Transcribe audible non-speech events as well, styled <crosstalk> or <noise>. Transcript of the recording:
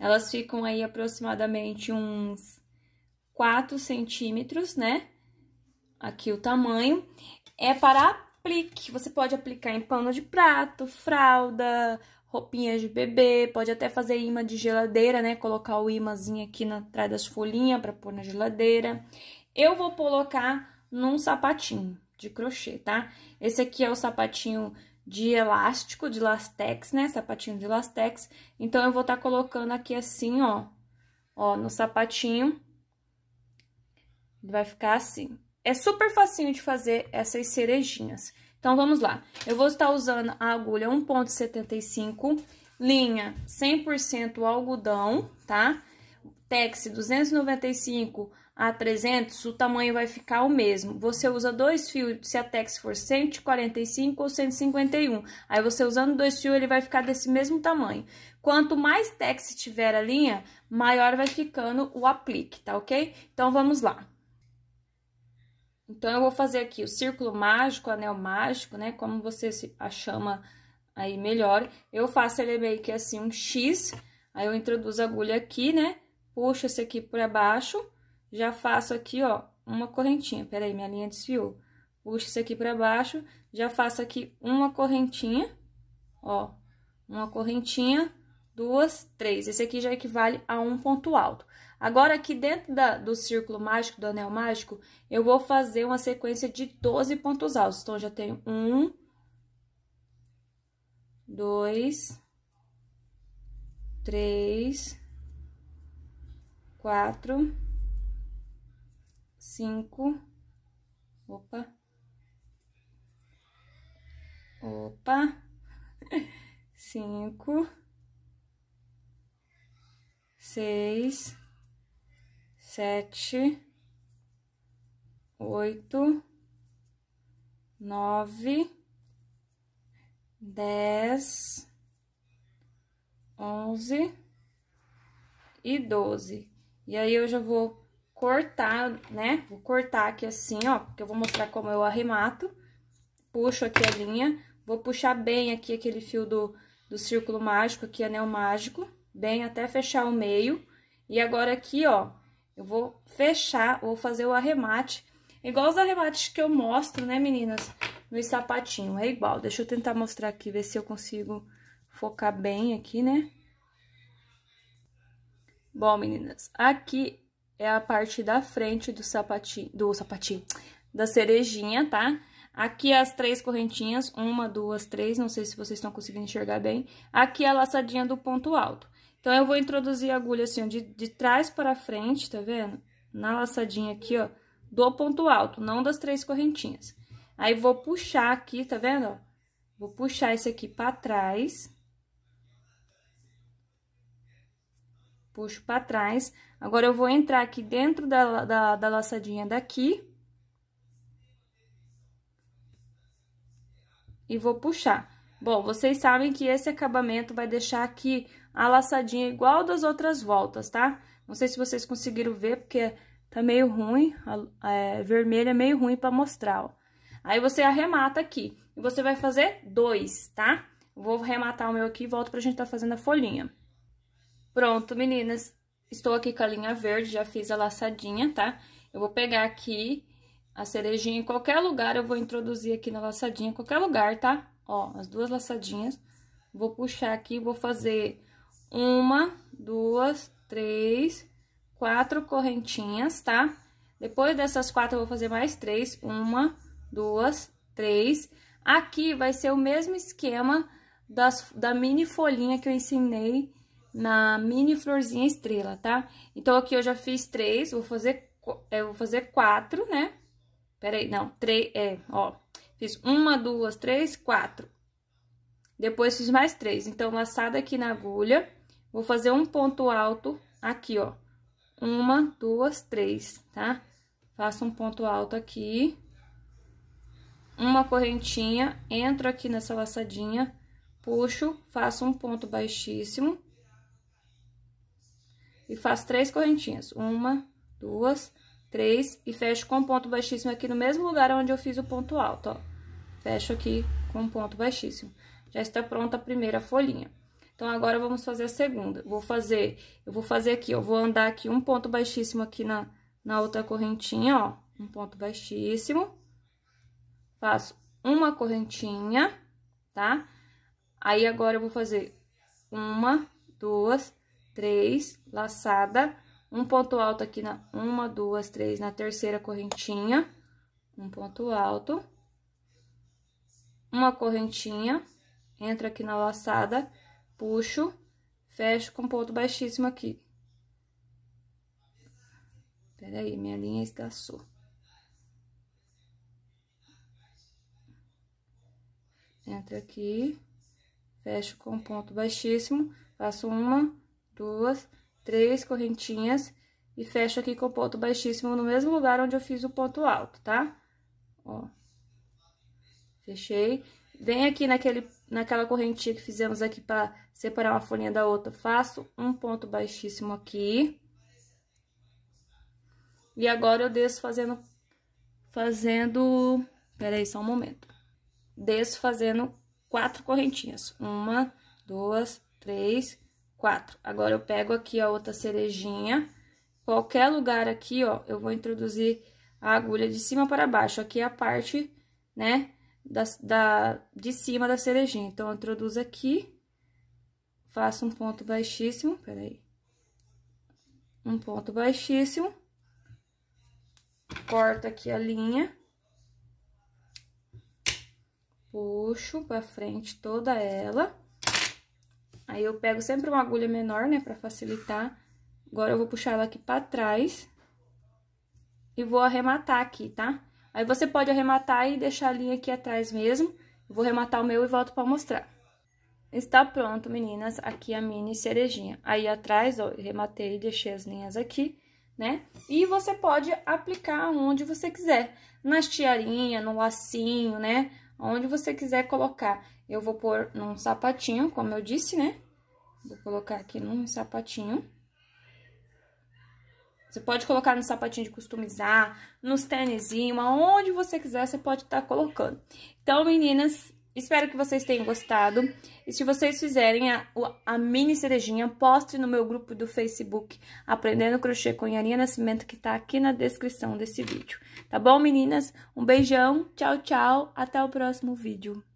Elas ficam aí aproximadamente uns 4 centímetros, né? Aqui o tamanho. É para aplique. Você pode aplicar em pano de prato, fralda, roupinha de bebê, pode até fazer imã de geladeira, né? Colocar o imãzinho aqui na, atrás das folhinhas para pôr na geladeira. Eu vou colocar num sapatinho de crochê, tá? Esse aqui é o sapatinho de elástico, de lastex, né? Sapatinho de lastex. Então, eu vou estar tá colocando aqui assim, ó. Ó, no sapatinho. Vai ficar assim. É super facinho de fazer essas cerejinhas. Então, vamos lá. Eu vou estar usando a agulha 1.75, linha 100% algodão, tá? Tex 295, a 300, o tamanho vai ficar o mesmo. Você usa dois fios, se a tex for 145 ou 151. Aí, você usando dois fios, ele vai ficar desse mesmo tamanho. Quanto mais tex tiver a linha, maior vai ficando o aplique, tá ok? Então, vamos lá. Então, eu vou fazer aqui o círculo mágico, anel mágico, né? Como você a chama aí melhor. Eu faço ele é meio que assim, um X. Aí, eu introduzo a agulha aqui, né? Puxo esse aqui para baixo já faço aqui, ó, uma correntinha. Peraí, minha linha desfiou. Puxo isso aqui pra baixo, já faço aqui uma correntinha, ó, uma correntinha, duas, três. Esse aqui já equivale a um ponto alto. Agora, aqui dentro da, do círculo mágico, do anel mágico, eu vou fazer uma sequência de 12 pontos altos. Então, já tenho um, dois, três, quatro cinco, opa, opa, <laughs> cinco, seis, sete, oito, nove, dez, onze e doze. E aí, eu já vou cortar, né? Vou cortar aqui assim, ó, porque eu vou mostrar como eu arremato. Puxo aqui a linha, vou puxar bem aqui aquele fio do, do círculo mágico, aqui, anel mágico, bem até fechar o meio. E agora aqui, ó, eu vou fechar, vou fazer o arremate, igual os arremates que eu mostro, né, meninas? No sapatinho, é igual. Deixa eu tentar mostrar aqui, ver se eu consigo focar bem aqui, né? Bom, meninas, aqui é a parte da frente do sapatinho, do sapatinho, da cerejinha, tá? Aqui é as três correntinhas, uma, duas, três, não sei se vocês estão conseguindo enxergar bem. Aqui é a laçadinha do ponto alto. Então, eu vou introduzir a agulha assim, de, de trás para frente, tá vendo? Na laçadinha aqui, ó, do ponto alto, não das três correntinhas. Aí, vou puxar aqui, tá vendo, ó? Vou puxar esse aqui para trás, puxo para trás. Agora, eu vou entrar aqui dentro da, da, da laçadinha daqui. E vou puxar. Bom, vocês sabem que esse acabamento vai deixar aqui a laçadinha igual das outras voltas, tá? Não sei se vocês conseguiram ver, porque tá meio ruim, é, vermelho é meio ruim pra mostrar, ó. Aí, você arremata aqui, e você vai fazer dois, tá? Vou arrematar o meu aqui e volto pra gente tá fazendo a folhinha. Pronto, meninas. Estou aqui com a linha verde, já fiz a laçadinha, tá? Eu vou pegar aqui a cerejinha em qualquer lugar, eu vou introduzir aqui na laçadinha, qualquer lugar, tá? Ó, as duas laçadinhas. Vou puxar aqui, vou fazer uma, duas, três, quatro correntinhas, tá? Depois dessas quatro, eu vou fazer mais três. Uma, duas, três. Aqui vai ser o mesmo esquema das, da mini folhinha que eu ensinei na mini florzinha estrela, tá? Então, aqui eu já fiz três, vou fazer, eu é, vou fazer quatro, né? Peraí, não, três, é, ó, fiz uma, duas, três, quatro. Depois fiz mais três, então, laçada aqui na agulha, vou fazer um ponto alto aqui, ó. Uma, duas, três, tá? Faço um ponto alto aqui, uma correntinha, entro aqui nessa laçadinha, puxo, faço um ponto baixíssimo e faço três correntinhas. Uma, duas, três e fecho com ponto baixíssimo aqui no mesmo lugar onde eu fiz o ponto alto, ó. Fecho aqui com ponto baixíssimo. Já está pronta a primeira folhinha. Então, agora, vamos fazer a segunda. Vou fazer, eu vou fazer aqui, ó, vou andar aqui um ponto baixíssimo aqui na, na outra correntinha, ó. Um ponto baixíssimo. Faço uma correntinha, tá? Aí, agora, eu vou fazer uma, duas, três, laçada, um ponto alto aqui na uma, duas, três, na terceira correntinha, um ponto alto, uma correntinha, entro aqui na laçada, puxo, fecho com ponto baixíssimo aqui. Peraí, minha linha esgaçou. entra aqui, fecho com ponto baixíssimo, faço uma, duas, três correntinhas e fecho aqui com ponto baixíssimo no mesmo lugar onde eu fiz o ponto alto, tá? Ó, fechei. Vem aqui naquele, naquela correntinha que fizemos aqui para separar uma folhinha da outra, faço um ponto baixíssimo aqui. E agora eu desço fazendo, fazendo, peraí só um momento. Desço fazendo quatro correntinhas, uma, duas, três, quatro. Agora, eu pego aqui a outra cerejinha, qualquer lugar aqui, ó, eu vou introduzir a agulha de cima para baixo. Aqui é a parte, né, da, da, de cima da cerejinha. Então, eu introduzo aqui, faço um ponto baixíssimo, peraí. Um ponto baixíssimo. Corto aqui a linha. Puxo para frente toda ela. Aí eu pego sempre uma agulha menor, né, pra facilitar. Agora eu vou puxar ela aqui pra trás. E vou arrematar aqui, tá? Aí você pode arrematar e deixar a linha aqui atrás mesmo. Eu vou arrematar o meu e volto pra mostrar. Está pronto, meninas, aqui a mini cerejinha. Aí atrás, ó, rematei e deixei as linhas aqui, né? E você pode aplicar onde você quiser. Nas tiarinhas, no lacinho, né? Onde você quiser colocar. Eu vou pôr num sapatinho, como eu disse, né? Vou colocar aqui num sapatinho. Você pode colocar no sapatinho de customizar, nos tênisinho, aonde você quiser, você pode estar tá colocando. Então, meninas, espero que vocês tenham gostado. E se vocês fizerem a, a mini cerejinha, poste no meu grupo do Facebook Aprendendo Crochê com Yarinha Nascimento, que tá aqui na descrição desse vídeo. Tá bom, meninas? Um beijão, tchau, tchau, até o próximo vídeo.